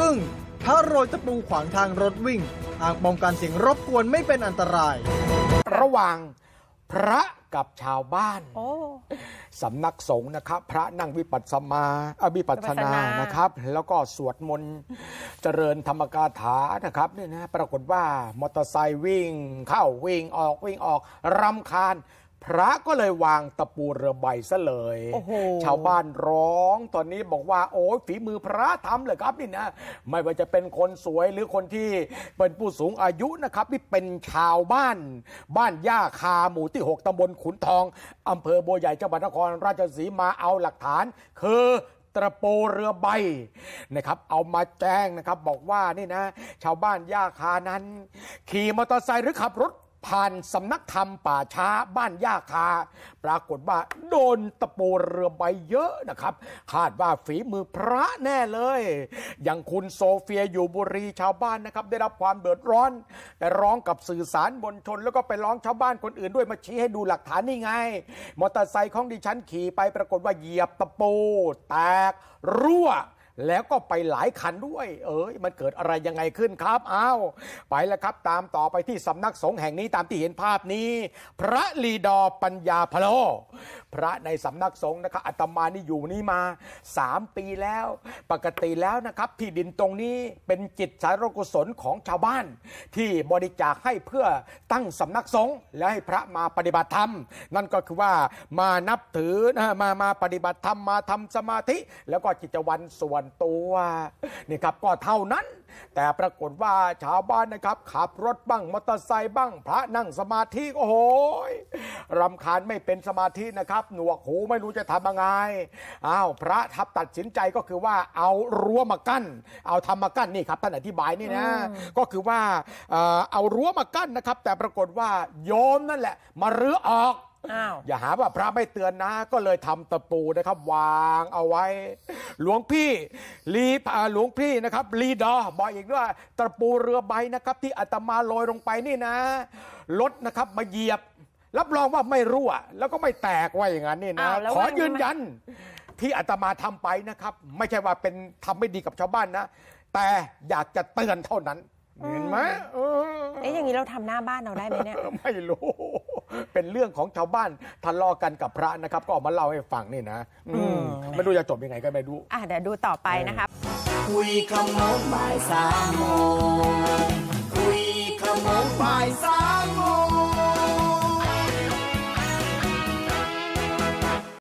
อึ้ง ถ้าโรยตะปูขวางทางรถวิ่งอ่างป้องกันเสียงรบกวนไม่เป็นอันตราย ระหว่างพระกับชาวบ้านสำนักสงฆ์นะครับพระนั่งวิปัสสมาวิปัสนานะครับ แล้วก็สวดมนต์เจริญธรรมกาถานะครับเนี่ยนะปรากฏว่า มอเตอร์ไซค์วิ่ง เข้าวิ่งออกวิ่งออกรำคาญพระก็เลยวางตะปูเรือใบซะเลย ชาวบ้านร้อง ตอนนี้บอกว่าโอ้ฝีมือพระทำเลยครับนี่นะ ไม่ว่าจะเป็นคนสวยหรือคนที่เป็นผู้สูงอายุนะครับที่เป็นชาวบ้าน บ้านย่าคาหมู่ที่6ตำบลขุนทองอำเภอบัวใหญ่จังหวัดนครราชสีมาเอาหลักฐาน คือตะปูเรือใบนะครับ เอามาแจ้งนะครับ บอกว่านี่นะ ชาวบ้านย่าคานั้น ขี่มอเตอร์ไซค์หรือขับรถผ่านสำนักธรรมป่าช้าบ้านย่าคา ปรากฏว่าโดนตะปูเรือใบเยอะนะครับคาดว่าฝีมือพระแน่เลย อย่างคุณโซเฟียอยู่บุรีชาวบ้านนะครับ ได้รับความเดือดร้อน แต่ร้องกับสื่อสารบนชนแล้วก็ไปร้องชาวบ้านคนอื่นด้วยมาชี้ให้ดูหลักฐานนี่ไง มอเตอร์ไซค์ของดิฉันขี่ไปปรากฏว่าเหยียบตะปูแตก รั่วแล้วก็ไปหลายคันด้วย เอ้ยมันเกิดอะไรยังไงขึ้นครับอ้าวไปแล้วครับ ตามต่อไปที่ สำนักสงฆ์แห่งนี้ ตามที่เห็นภาพนี้ พระลีดอปัญญาพโล พระในสำนักสงฆ์นะครับอาตมานี่อยู่นี่มาสามปีแล้ว ปกติแล้วนะครับที่ดินตรงนี้เป็นจิตสารกุศลของชาวบ้าน ที่บริจาคให้เพื่อตั้งสำนักสงฆ์และให้พระมาปฏิบัติธรรม นั่นก็คือว่ามานับถือมา มาปฏิบัติธรรม มาทำสมาธิ แล้วก็จิตวันส่วนตัวนี่ครับก็เท่านั้น แต่ปรากฏว่าชาวบ้านนะครับ ขับรถบ้างมอเตอร์ไซค์บ้างพระนั่งสมาธิโอ้โหรำคาญไม่เป็นสมาธินะครับ หนวกหูไม่รู้จะทำยังไงอ้าวพระทับตัดสินใจก็คือว่าเอารั้วมากั้นเอาทำมากั้นนี่ครับ ท่านอธิบายนี่นะ ก็คือว่าเอารั้วมากั้นนะครับ แต่ปรากฏว่าโยมนั่นแหละมารื้อออกอย่าหาว่าพระไม่เตือนนะ ก็เลยทำตะปูนะครับ วางเอาไว้ หลวงพี่ลีหลวงพี่นะครับลีดอบอกอีกด้วยตะปูเรือใบนะครับ ที่อาตมาลอยลงไปนี่นะรถนะครับมาเหยียบรับรองว่าไม่รั่ว แล้วก็ไม่แตกว่าอย่างนั้นนี่นะขอยืนยันที่อาตมาทำไปนะครับ ไม่ใช่ว่าเป็นทำไม่ดีกับชาวบ้านนะแต่อยากจะเตือนเท่านั้นเห็นไหมเอ๊ะอย่างนี้เราทำหน้าบ้านเราได้ไหมเนี่ยไม่รู้เป็นเรื่องของชาวบ้านทะเลาะกันกับพระนะครับ ก็ออกมาเล่าให้ฟังนี่นะ อืมไม่รู้จะจบยังไงก็ไม่รู้อ่ะเดี๋ยวดูต่อไปนะคะคุยคำโน้นบ่ายสามโมง